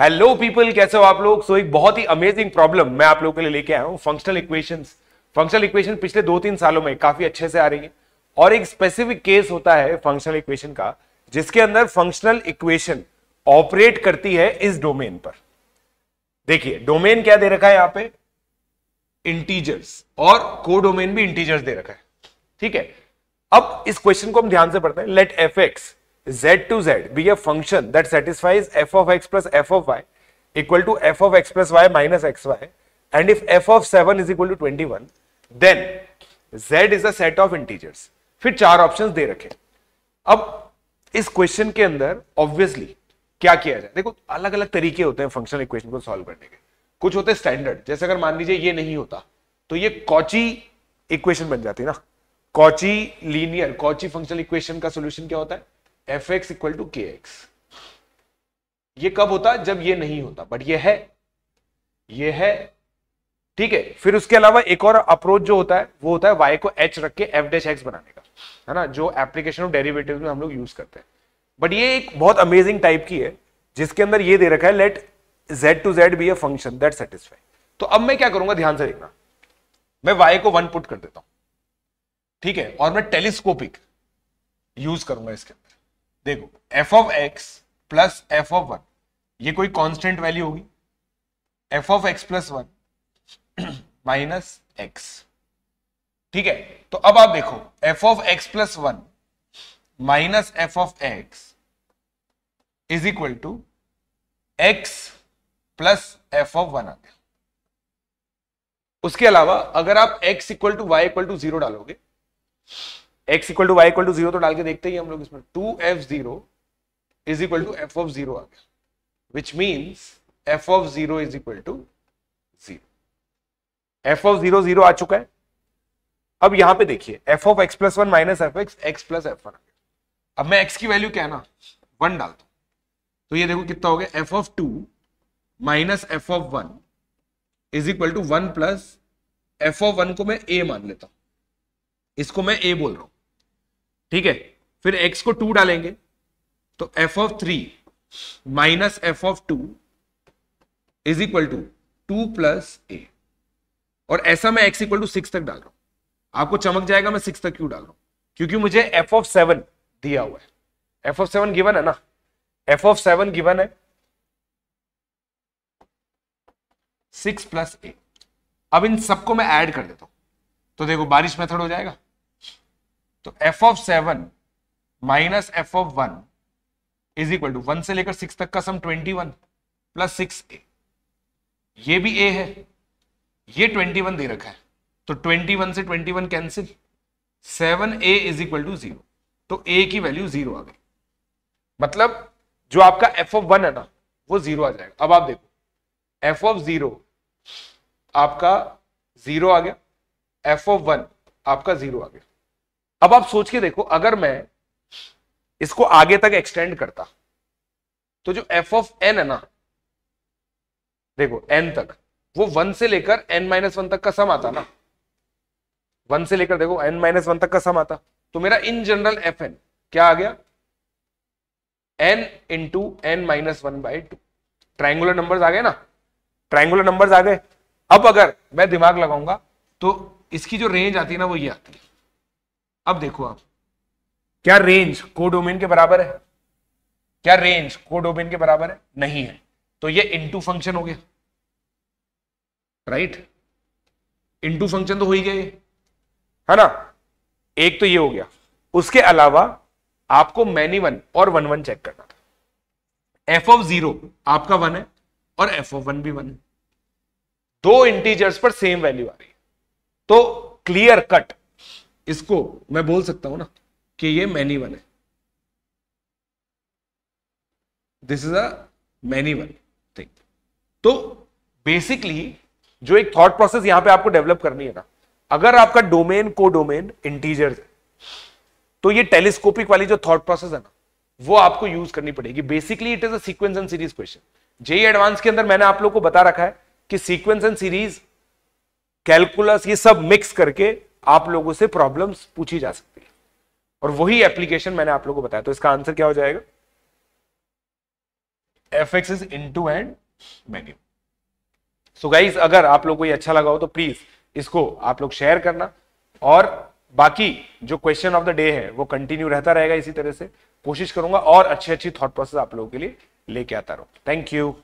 hello people कैसे हो आप लोग सो so, एक बहुत ही अमेजिंग प्रॉब्लम मैं आप लोगों के लिए लेके आया हूँ फंक्शनल इक्वेशंस फंक्शनल इक्वेशन पिछले दो तीन सालों में काफी अच्छे से आ रही है और एक स्पेसिफिक केस होता है फंक्शनल इक्वेशन का जिसके अंदर फंक्शनल इक्वेशन ऑपरेट करती है इस डोमेन पर देखिए डोमेन क्या दे रखा है यहाँ पे इंटीजर्स और को डोमेन भी इंटीजर्स दे रखा है ठीक है अब इस क्वेश्चन को हम ध्यान से पढ़ते हैं let F X z to z be a function that satisfies f of x plus f of y equal to f of x plus y minus xy and if f of 7 is equal to 21 then z is a set of integers फिर चार options दे रखे अब इस question के अंदर obviously क्या किया जाए देखो अलग अलग तरीके होते हैं फंक्शनल इक्वेशन को सॉल्व करने के कुछ होते हैं स्टैंडर्ड जैसे अगर मान लीजिए ये नहीं होता तो ये कॉची इक्वेशन बन जाती है ना Cauchy linear Cauchy functional equation का सोल्यूशन क्या होता है F X equal to K X ये कब होता जब ये नहीं होता बट ये है ये है ठीक है फिर उसके अलावा एक और अप्रोच जो होता है वो होता है वाई को एच रख के एफ डैश एक्स बनाने का है ना जो एप्लीकेशन ऑफ डेरिवेटिव में हम लोग यूज करते हैं बट ये एक बहुत अमेजिंग टाइप की है जिसके अंदर ये दे रखा है let Z to Z be a function that satisfy तो अब मैं क्या करूंगा ध्यान से देखना मैं वाई को वन पुट कर देता हूं ठीक है और मैं टेलीस्कोपिक यूज करूंगा इसके अंदर देखो F of X plus F of one ये कोई कांस्टेंट वैल्यू होगी F of X plus one minus X ठीक है तो अब आप देखो F of X plus one minus F of X is equal to X plus F of one आ गया उसके अलावा अगर आप X equal to Y equal to zero डालोगे X equal to Y equal to zero तो डाल के देखते ही हम लोग इसमें two F zero is equal to F of zero आ गया which means F of zero is equal to zero F of zero zero आ चुका है अब यहां पे देखिए F of X plus one minus F X X plus F one अब मैं एक्स की वैल्यू क्या है ना वन डालता हूं तो ये देखो कितना हो गया f of two minus F of one is equal to one plus F of one को मैं ए मान लेता हूं इसको मैं ए बोल रहा हूं ठीक है फिर x को टू डालेंगे तो f of three minus F of two is equal to two plus a और ऐसा मैं x इक्वल टू सिक्स तक डाल रहा हूं आपको चमक जाएगा मैं सिक्स तक क्यों डाल रहा हूं क्योंकि मुझे एफ ऑफ सेवन दिया हुआ है एफ ऑफ सेवन गिवन है ना एफ ऑफ सेवन गिवन है सिक्स प्लस ए अब इन सबको मैं ऐड कर देता हूं तो देखो बारिश मेथड हो जाएगा तो f of seven minus F of one is equal to one से लेकर सिक्स तक का sum twenty one plus six a ये भी ए है ये ट्वेंटी वन दे रखा है तो ट्वेंटी वन से twenty one cancel seven a is equal to zero तो ए की वैल्यू जीरो आ गई मतलब जो आपका एफ ऑफ वन है ना वो जीरो आ जाएगा अब आप देखो एफ ऑफ जीरो आपका जीरो आ गया एफ ऑफ वन आपका जीरो आ गया अब आप सोच के देखो अगर मैं इसको आगे तक एक्सटेंड करता तो जो एफ ऑफ एन है ना देखो एन तक वो वन से लेकर एन माइनस वन तक का सम आता ना वन से लेकर देखो एन माइनस वन तक का सम आता तो मेरा इन जनरल एफ एन क्या आ गया n into n minus one by two triangular number आ गए ना ट्राइंगुलर नंबर आ गए अब अगर मैं दिमाग लगाऊंगा तो इसकी जो रेंज आती है ना वो ये आती है अब देखो आप क्या रेंज कोडोमेन के बराबर है क्या रेंज कोडोमेन के बराबर है नहीं है तो ये इनटू फंक्शन हो गया राइट इनटू फंक्शन तो हो ही गया ये है ना एक तो ये हो गया उसके अलावा आपको मैनी वन और वन वन चेक करना था एफ ऑफ जीरो आपका वन है और एफ ऑफ वन भी वन है दो इंटीजर्स पर सेम वैल्यू आ रही है तो क्लियर कट इसको मैं बोल सकता हूं ना कि ये मैनी वन है this is a many one thing तो बेसिकली जो एक थॉट प्रोसेस यहां पे आपको डेवलप करनी है ना अगर आपका डोमेन को डोमेन इंटीजर है तो ये टेलीस्कोपिक वाली जो थॉट प्रोसेस है ना वो आपको यूज करनी पड़ेगी basically it is sequence and series question JEE advanced के अंदर मैंने आप लोगों को बता रखा है कि सीक्वेंस एंड सीरीज कैलकुलस ये सब मिक्स करके आप लोगों से प्रॉब्लम्स पूछी जा सकती है और वही एप्लीकेशन मैंने आप लोगों को बताया तो इसका आंसर क्या हो जाएगा f x is into n menu so guys अगर आप लोगों को ये अच्छा लगा हो तो प्लीज इसको आप लोग शेयर करना और बाकी जो क्वेश्चन ऑफ द डे है वो कंटिन्यू रहता रहेगा इसी तरह से कोशिश करूंगा और अच्छी अच्छी थॉट प्रोसेस आप लोगों के लिए लेके आता रहो थैंक यू